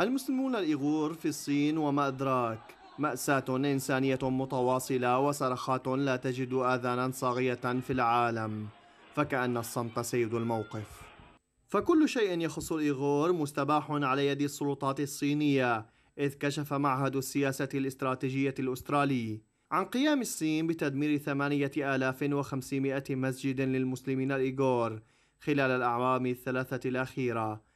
المسلمون الإيغور في الصين وما أدراك مأساة إنسانية متواصلة وصرخات لا تجد آذانا صاغية في العالم فكأن الصمت سيد الموقف فكل شيء يخص الإيغور مستباح على يد السلطات الصينية إذ كشف معهد السياسة الاستراتيجية الأسترالي عن قيام الصين بتدمير 8500 مسجد للمسلمين الإيغور خلال الأعوام الثلاثة الأخيرة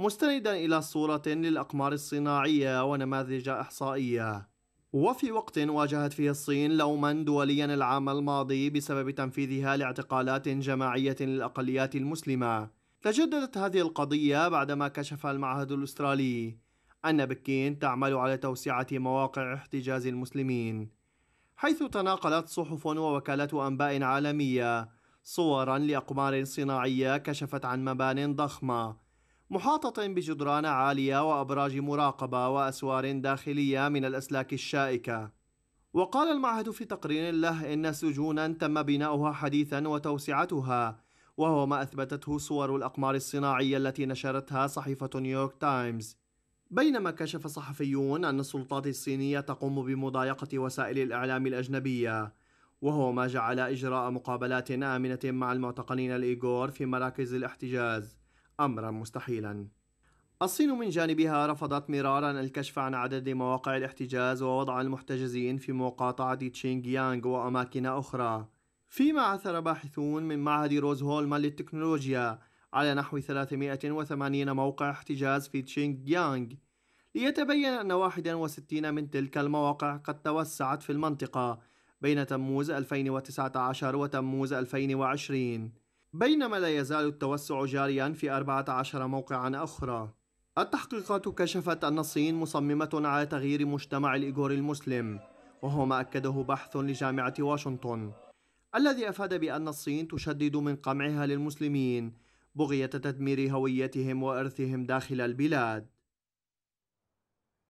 مستندا إلى صورة للأقمار الصناعية ونماذج إحصائية وفي وقت واجهت فيه الصين لوما دوليا العام الماضي بسبب تنفيذها لاعتقالات جماعية للأقليات المسلمة تجددت هذه القضية بعدما كشف المعهد الأسترالي أن بكين تعمل على توسعة مواقع احتجاز المسلمين حيث تناقلت صحف ووكالات أنباء عالمية صورا لأقمار صناعية كشفت عن مبان ضخمة محاطة بجدران عالية وأبراج مراقبة وأسوار داخلية من الأسلاك الشائكة. وقال المعهد في تقرير له إن سجونا تم بناؤها حديثا وتوسعتها وهو ما أثبتته صور الأقمار الصناعية التي نشرتها صحيفة نيويورك تايمز بينما كشف صحفيون أن السلطات الصينية تقوم بمضايقة وسائل الإعلام الأجنبية وهو ما جعل إجراء مقابلات آمنة مع المعتقلين الإيغور في مراكز الاحتجاز امرا مستحيلا الصين من جانبها رفضت مرارا الكشف عن عدد مواقع الاحتجاز ووضع المحتجزين في مقاطعة تشينغيانغ وأماكن أخرى فيما عثر باحثون من معهد روز هولمان للتكنولوجيا على نحو 380 موقع احتجاز في تشينغيانغ ليتبين أن 61 من تلك المواقع قد توسعت في المنطقة بين تموز 2019 وتموز 2020 بينما لا يزال التوسع جاريا في 14 موقعا أخرى التحقيقات كشفت أن الصين مصممة على تغيير مجتمع الإيغور المسلم وهو ما أكده بحث لجامعة واشنطن الذي أفاد بأن الصين تشدد من قمعها للمسلمين بغية تدمير هويتهم وإرثهم داخل البلاد